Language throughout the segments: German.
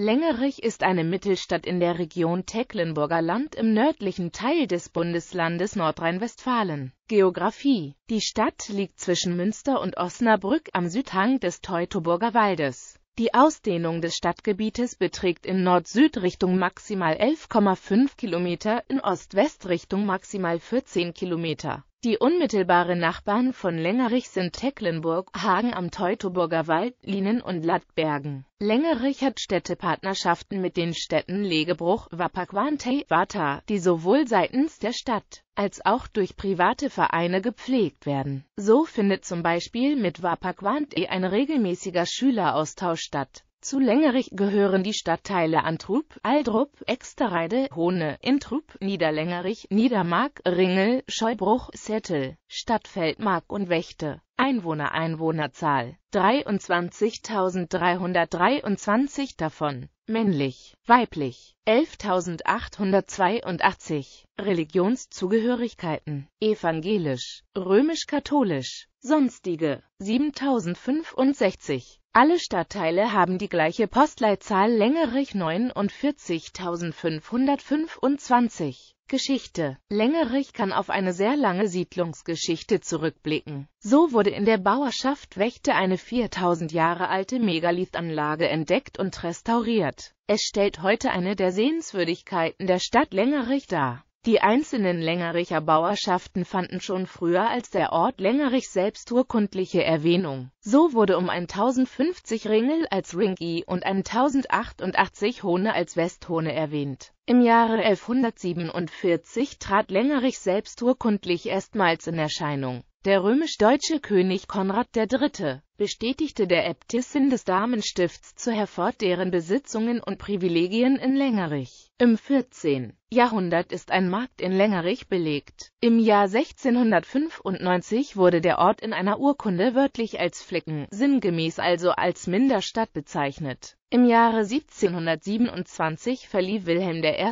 Längerich ist eine Mittelstadt in der Region Tecklenburger Land im nördlichen Teil des Bundeslandes Nordrhein-Westfalen. Geografie Die Stadt liegt zwischen Münster und Osnabrück am Südhang des Teutoburger Waldes. Die Ausdehnung des Stadtgebietes beträgt in Nord-Süd-Richtung maximal 11,5 Kilometer, in Ost-West-Richtung maximal 14 Kilometer die unmittelbaren Nachbarn von Lengerich sind Tecklenburg, Hagen am Teutoburger Wald, Lienen und Lattbergen. Lengerich hat Städtepartnerschaften mit den Städten Legebruch, Wapakwantai, Wata, die sowohl seitens der Stadt als auch durch private Vereine gepflegt werden. So findet zum Beispiel mit Wapakwantai ein regelmäßiger Schüleraustausch statt. Zu Längerich gehören die Stadtteile Antrup, Aldrup, Exterreide, Hohne, Intrup, Niederlängerich, Niedermark, Ringel, Scheubruch, Settel, Stadtfeldmark und Wächte. Einwohner Einwohnerzahl 23.323 davon männlich, weiblich 11.882 Religionszugehörigkeiten evangelisch, römisch-katholisch, sonstige 7.065 alle Stadtteile haben die gleiche Postleitzahl Längerich 49.525. Geschichte Längerich kann auf eine sehr lange Siedlungsgeschichte zurückblicken. So wurde in der Bauerschaft Wächte eine 4000 Jahre alte Megalithanlage entdeckt und restauriert. Es stellt heute eine der Sehenswürdigkeiten der Stadt Längerich dar die einzelnen Längericher Bauerschaften fanden schon früher als der Ort Längerich selbst urkundliche Erwähnung. So wurde um 1050 Ringel als Ringi und 1088 Hohne als Westhone erwähnt. Im Jahre 1147 trat Längerich selbst urkundlich erstmals in Erscheinung. Der römisch-deutsche König Konrad III. bestätigte der Äbtissin des Damenstifts zu Herford deren Besitzungen und Privilegien in Längerich. Im 14. Jahrhundert ist ein Markt in Längerich belegt. Im Jahr 1695 wurde der Ort in einer Urkunde wörtlich als Flecken, sinngemäß also als Minderstadt bezeichnet. Im Jahre 1727 verlieh Wilhelm I.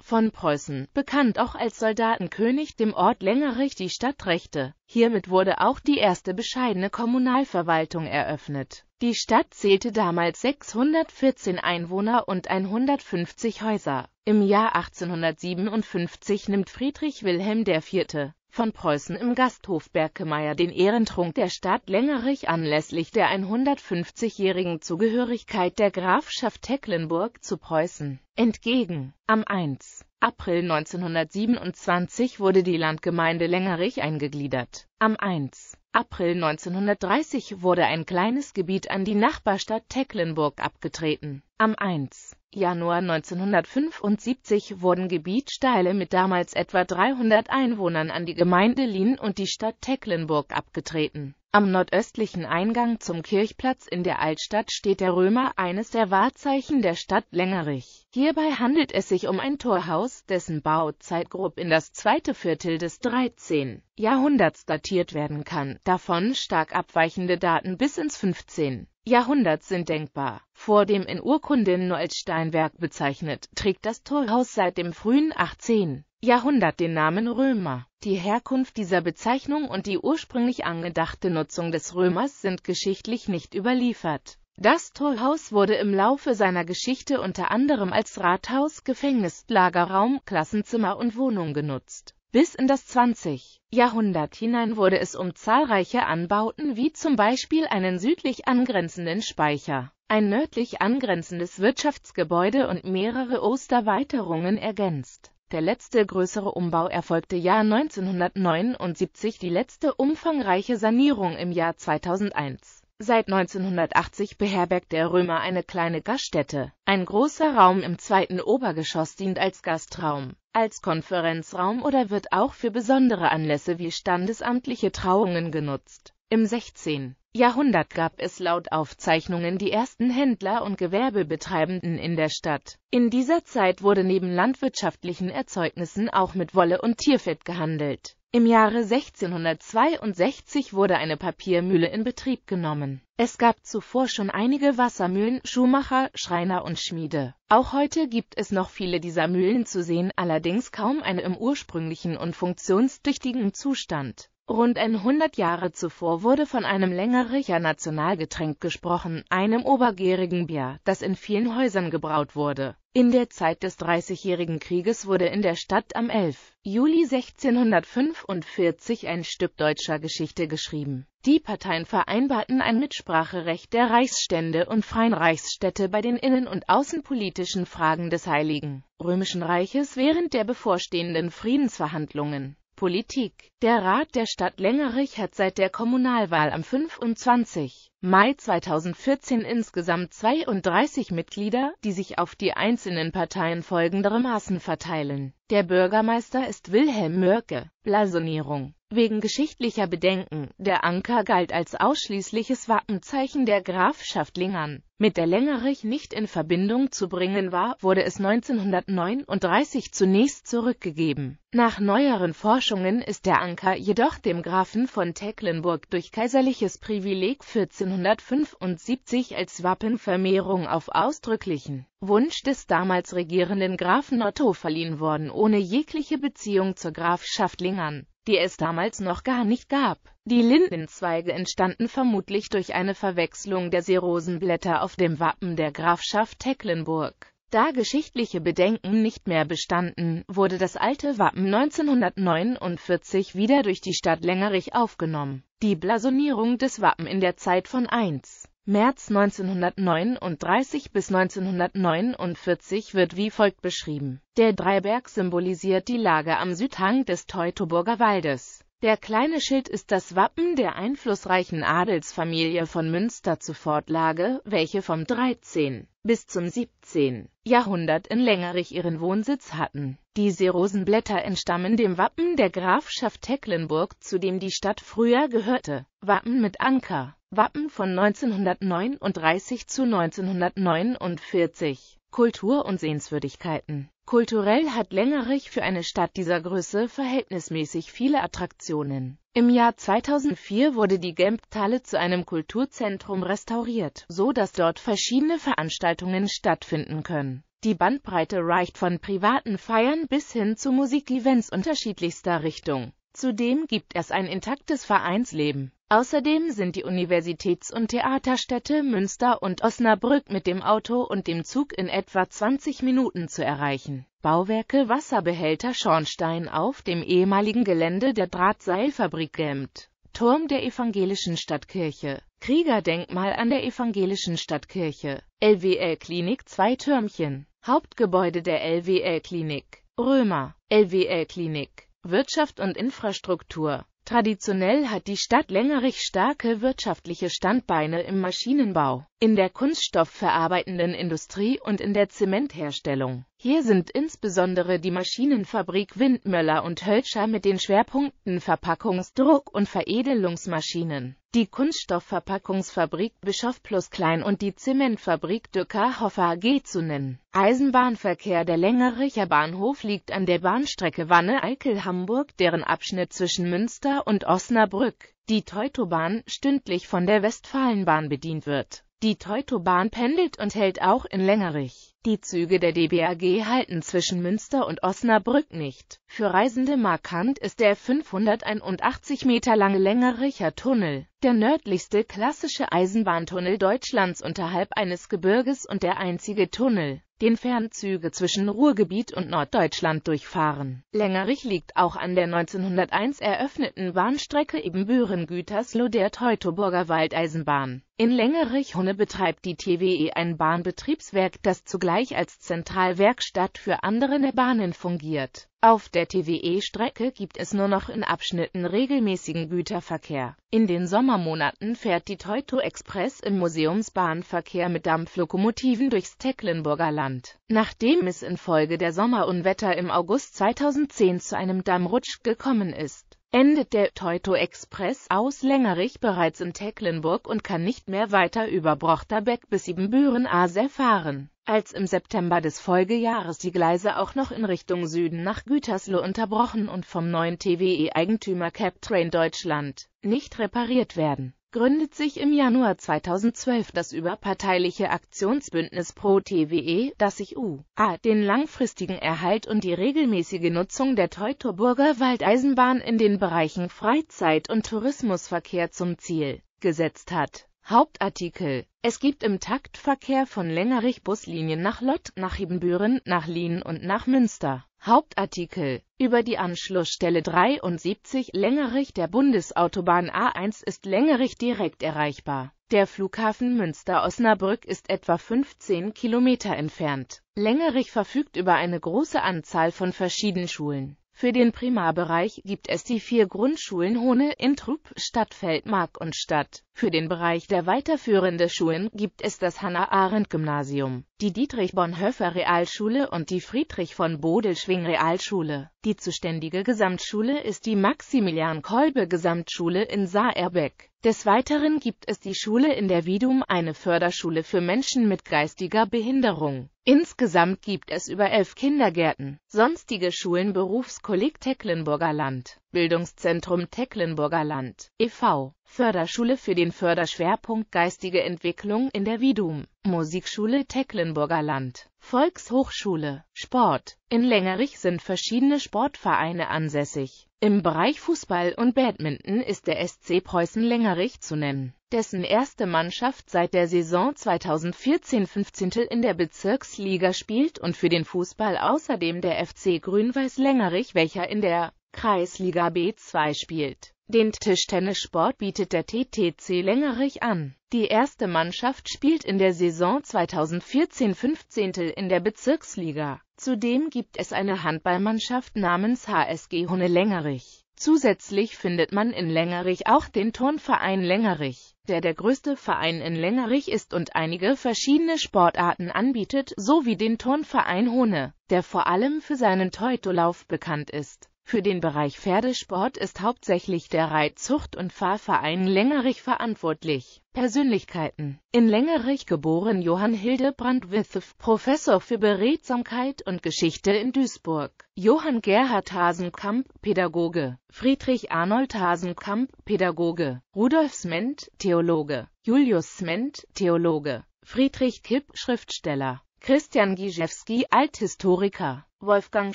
von Preußen, bekannt auch als Soldatenkönig, dem Ort Längerich die Stadtrechte. Hiermit wurde auch die erste bescheidene Kommunalverwaltung eröffnet die Stadt zählte damals 614 Einwohner und 150 Häuser. Im Jahr 1857 nimmt Friedrich Wilhelm IV. von Preußen im Gasthof Berkemeyer den Ehrentrunk der Stadt Längerich anlässlich der 150-jährigen Zugehörigkeit der Grafschaft Tecklenburg zu Preußen entgegen. Am 1. April 1927 wurde die Landgemeinde Längerich eingegliedert. Am 1. April 1930 wurde ein kleines Gebiet an die Nachbarstadt Tecklenburg abgetreten. Am 1. Januar 1975 wurden Gebietsteile mit damals etwa 300 Einwohnern an die Gemeinde Lien und die Stadt Tecklenburg abgetreten am nordöstlichen Eingang zum Kirchplatz in der Altstadt steht der Römer, eines der Wahrzeichen der Stadt Längerich. Hierbei handelt es sich um ein Torhaus, dessen Bauzeit grob in das zweite Viertel des 13. Jahrhunderts datiert werden kann, davon stark abweichende Daten bis ins 15. Jahrhundert sind denkbar. Vor dem in Urkunden nur als Steinwerk bezeichnet, trägt das Torhaus seit dem frühen 18. Jahrhundert den Namen Römer. Die Herkunft dieser Bezeichnung und die ursprünglich angedachte Nutzung des Römers sind geschichtlich nicht überliefert. Das Tollhaus wurde im Laufe seiner Geschichte unter anderem als Rathaus, Gefängnis, Lagerraum, Klassenzimmer und Wohnung genutzt. Bis in das 20. Jahrhundert hinein wurde es um zahlreiche Anbauten wie zum Beispiel einen südlich angrenzenden Speicher, ein nördlich angrenzendes Wirtschaftsgebäude und mehrere Osterweiterungen ergänzt der letzte größere Umbau erfolgte Jahr 1979, die letzte umfangreiche Sanierung im Jahr 2001. Seit 1980 beherbergt der Römer eine kleine Gaststätte. Ein großer Raum im zweiten Obergeschoss dient als Gastraum, als Konferenzraum oder wird auch für besondere Anlässe wie standesamtliche Trauungen genutzt. Im 16. Jahrhundert gab es laut Aufzeichnungen die ersten Händler und Gewerbebetreibenden in der Stadt. In dieser Zeit wurde neben landwirtschaftlichen Erzeugnissen auch mit Wolle und Tierfett gehandelt. Im Jahre 1662 wurde eine Papiermühle in Betrieb genommen. Es gab zuvor schon einige Wassermühlen, Schuhmacher, Schreiner und Schmiede. Auch heute gibt es noch viele dieser Mühlen zu sehen, allerdings kaum eine im ursprünglichen und funktionstüchtigen Zustand. Rund 100 Jahre zuvor wurde von einem Längericher Nationalgetränk gesprochen, einem obergärigen Bier, das in vielen Häusern gebraut wurde. In der Zeit des Dreißigjährigen Krieges wurde in der Stadt am 11. Juli 1645 ein Stück deutscher Geschichte geschrieben. Die Parteien vereinbarten ein Mitspracherecht der Reichsstände und Freien Reichsstädte bei den innen- und außenpolitischen Fragen des Heiligen Römischen Reiches während der bevorstehenden Friedensverhandlungen Politik. Der Rat der Stadt Längerich hat seit der Kommunalwahl am 25. Mai 2014 insgesamt 32 Mitglieder, die sich auf die einzelnen Parteien folgendermaßen verteilen. Der Bürgermeister ist Wilhelm Mörke. Blasonierung Wegen geschichtlicher Bedenken, der Anker galt als ausschließliches Wappenzeichen der Grafschaft Lingern. Mit der Längerich nicht in Verbindung zu bringen war, wurde es 1939 zunächst zurückgegeben. Nach neueren Forschungen ist der Anker jedoch dem Grafen von Tecklenburg durch kaiserliches Privileg 1475 als Wappenvermehrung auf ausdrücklichen Wunsch des damals regierenden Grafen Otto verliehen worden, ohne jegliche Beziehung zur Grafschaft Lingern die es damals noch gar nicht gab. Die Lindenzweige entstanden vermutlich durch eine Verwechslung der Seerosenblätter auf dem Wappen der Grafschaft Tecklenburg. Da geschichtliche Bedenken nicht mehr bestanden, wurde das alte Wappen 1949 wieder durch die Stadt Längerich aufgenommen. Die Blasonierung des Wappen in der Zeit von 1. März 1939 bis 1949 wird wie folgt beschrieben. Der Dreiberg symbolisiert die Lage am Südhang des Teutoburger Waldes. Der kleine Schild ist das Wappen der einflussreichen Adelsfamilie von Münster zu Fortlage, welche vom 13. bis zum 17. Jahrhundert in Längerich ihren Wohnsitz hatten. Diese Rosenblätter entstammen dem Wappen der Grafschaft Tecklenburg, zu dem die Stadt früher gehörte. Wappen mit Anker Wappen von 1939 zu 1949 Kultur und Sehenswürdigkeiten Kulturell hat Längerich für eine Stadt dieser Größe verhältnismäßig viele Attraktionen. Im Jahr 2004 wurde die Gempthalle zu einem Kulturzentrum restauriert, so dass dort verschiedene Veranstaltungen stattfinden können. Die Bandbreite reicht von privaten Feiern bis hin zu Musikevents unterschiedlichster Richtung. Zudem gibt es ein intaktes Vereinsleben. Außerdem sind die Universitäts- und Theaterstädte Münster und Osnabrück mit dem Auto und dem Zug in etwa 20 Minuten zu erreichen. Bauwerke Wasserbehälter Schornstein auf dem ehemaligen Gelände der Drahtseilfabrik Gemmt. Turm der evangelischen Stadtkirche, Kriegerdenkmal an der evangelischen Stadtkirche, LWL-Klinik zwei Türmchen, Hauptgebäude der LWL-Klinik, Römer, LWL-Klinik, Wirtschaft und Infrastruktur, Traditionell hat die Stadt Lengerich starke wirtschaftliche Standbeine im Maschinenbau, in der kunststoffverarbeitenden Industrie und in der Zementherstellung. Hier sind insbesondere die Maschinenfabrik Windmöller und Hölscher mit den Schwerpunkten Verpackungsdruck und Veredelungsmaschinen die Kunststoffverpackungsfabrik Bischof plus Klein und die Zementfabrik Dücker Hoffer AG zu nennen. Eisenbahnverkehr Der Längericher Bahnhof liegt an der Bahnstrecke Wanne-Eickel-Hamburg, deren Abschnitt zwischen Münster und Osnabrück, die Teutobahn, stündlich von der Westfalenbahn bedient wird. Die Teutobahn pendelt und hält auch in Längerich. Die Züge der DBAG halten zwischen Münster und Osnabrück nicht. Für Reisende markant ist der 581 Meter lange Längericher Tunnel, der nördlichste klassische Eisenbahntunnel Deutschlands unterhalb eines Gebirges und der einzige Tunnel, den Fernzüge zwischen Ruhrgebiet und Norddeutschland durchfahren. Längerich liegt auch an der 1901 eröffneten Bahnstrecke Ibbenbüren-Gütersloh der Teutoburger Waldeisenbahn. In Längerich-Hunne betreibt die TWE ein Bahnbetriebswerk, das zugleich als Zentralwerkstatt für andere Bahnen fungiert auf der TWE-Strecke gibt es nur noch in Abschnitten regelmäßigen Güterverkehr. In den Sommermonaten fährt die Teuto Express im Museumsbahnverkehr mit Dampflokomotiven durchs Tecklenburger Land. Nachdem es infolge der Sommerunwetter im August 2010 zu einem Dammrutsch gekommen ist, endet der Teuto Express aus Längerich bereits in Tecklenburg und kann nicht mehr weiter über Brochterbeck bis Siebenbüren-Aase fahren. Als im September des Folgejahres die Gleise auch noch in Richtung Süden nach Gütersloh unterbrochen und vom neuen TWE-Eigentümer CapTrain Deutschland nicht repariert werden, gründet sich im Januar 2012 das überparteiliche Aktionsbündnis Pro TWE, das sich U.A. den langfristigen Erhalt und die regelmäßige Nutzung der Teutoburger Waldeisenbahn in den Bereichen Freizeit- und Tourismusverkehr zum Ziel gesetzt hat. Hauptartikel Es gibt im Taktverkehr von Lengerich Buslinien nach Lott, nach Ibbenbüren, nach Lien und nach Münster. Hauptartikel Über die Anschlussstelle 73 Lengerich der Bundesautobahn A1 ist Lengerich direkt erreichbar. Der Flughafen Münster-Osnabrück ist etwa 15 Kilometer entfernt. Lengerich verfügt über eine große Anzahl von verschiedenen Schulen. Für den Primarbereich gibt es die vier Grundschulen Hohne, Intrup, Stadtfeld, Mark und Stadt. Für den Bereich der weiterführenden Schulen gibt es das Hannah-Arendt-Gymnasium, die Dietrich-Bonhoeffer-Realschule und die Friedrich-von-Bodelschwing-Realschule. Die zuständige Gesamtschule ist die Maximilian-Kolbe-Gesamtschule in Saarbeck. Des Weiteren gibt es die Schule in der Widum, eine Förderschule für Menschen mit geistiger Behinderung. Insgesamt gibt es über elf Kindergärten. Sonstige Schulen Berufskolleg Tecklenburger Land Bildungszentrum Tecklenburger Land e.V. Förderschule für den Förderschwerpunkt Geistige Entwicklung in der Widum, Musikschule Tecklenburger Land, Volkshochschule, Sport. In Längerich sind verschiedene Sportvereine ansässig. Im Bereich Fußball und Badminton ist der SC Preußen Längerich zu nennen, dessen erste Mannschaft seit der Saison 2014-15 in der Bezirksliga spielt und für den Fußball außerdem der FC Grün-Weiß Längerich, welcher in der Kreisliga B2 spielt. Den Tischtennissport bietet der TTC Längerich an. Die erste Mannschaft spielt in der Saison 2014-15 in der Bezirksliga. Zudem gibt es eine Handballmannschaft namens HSG Hone Längerich. Zusätzlich findet man in Längerich auch den Turnverein Längerich, der der größte Verein in Längerich ist und einige verschiedene Sportarten anbietet, sowie den Turnverein Hone, der vor allem für seinen Teutolauf bekannt ist. Für den Bereich Pferdesport ist hauptsächlich der Reitzucht- und Fahrverein Längerich verantwortlich. Persönlichkeiten In Längerich geboren Johann Hildebrand Withoff, Professor für Beredsamkeit und Geschichte in Duisburg. Johann Gerhard Hasenkamp, Pädagoge. Friedrich Arnold Hasenkamp, Pädagoge. Rudolf Sment, Theologe. Julius Sment, Theologe. Friedrich Kipp, Schriftsteller. Christian Giszewski, Althistoriker. Wolfgang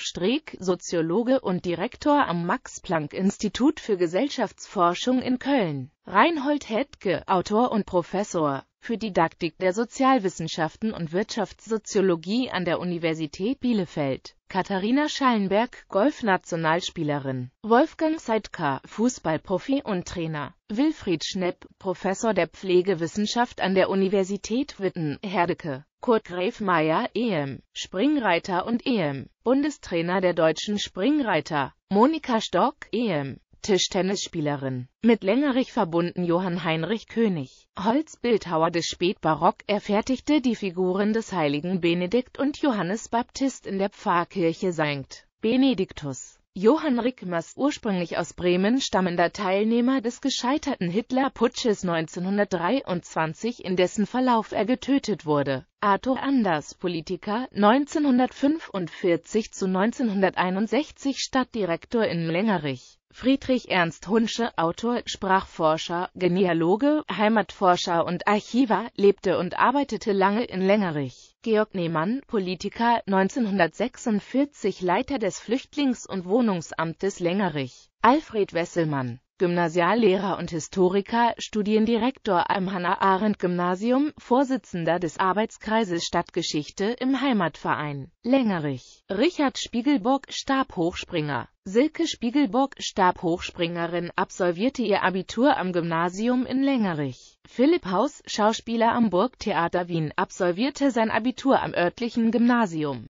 Streeck, Soziologe und Direktor am Max-Planck-Institut für Gesellschaftsforschung in Köln. Reinhold Heydtke, Autor und Professor für Didaktik der Sozialwissenschaften und Wirtschaftssoziologie an der Universität Bielefeld. Katharina Schallenberg, Golfnationalspielerin. Wolfgang Seidka, Fußballprofi und Trainer. Wilfried Schnepp, Professor der Pflegewissenschaft an der Universität Witten-Herdecke. Kurt Gräfmeier, EM, Springreiter und EM, Bundestrainer der deutschen Springreiter. Monika Stock, EM, Tischtennisspielerin. Mit Längerich verbunden Johann Heinrich König. Holzbildhauer des Spätbarock er fertigte die Figuren des heiligen Benedikt und Johannes Baptist in der Pfarrkirche St. Benediktus. Johann Rickmers, ursprünglich aus Bremen stammender Teilnehmer des gescheiterten Hitlerputsches 1923, in dessen Verlauf er getötet wurde, Arthur Anders, Politiker, 1945 zu 1961 Stadtdirektor in Lengerich. Friedrich Ernst Hunsche, Autor, Sprachforscher, Genealoge, Heimatforscher und Archiver, lebte und arbeitete lange in Lengerich. Georg Nehmann, Politiker, 1946 Leiter des Flüchtlings- und Wohnungsamtes Lengerich. Alfred Wesselmann Gymnasiallehrer und Historiker, Studiendirektor am Hannah-Arendt-Gymnasium, Vorsitzender des Arbeitskreises Stadtgeschichte im Heimatverein Längerich. Richard Spiegelburg, Stabhochspringer. Silke Spiegelburg, Stabhochspringerin, absolvierte ihr Abitur am Gymnasium in Längerich. Philipp Haus, Schauspieler am Burgtheater Wien, absolvierte sein Abitur am örtlichen Gymnasium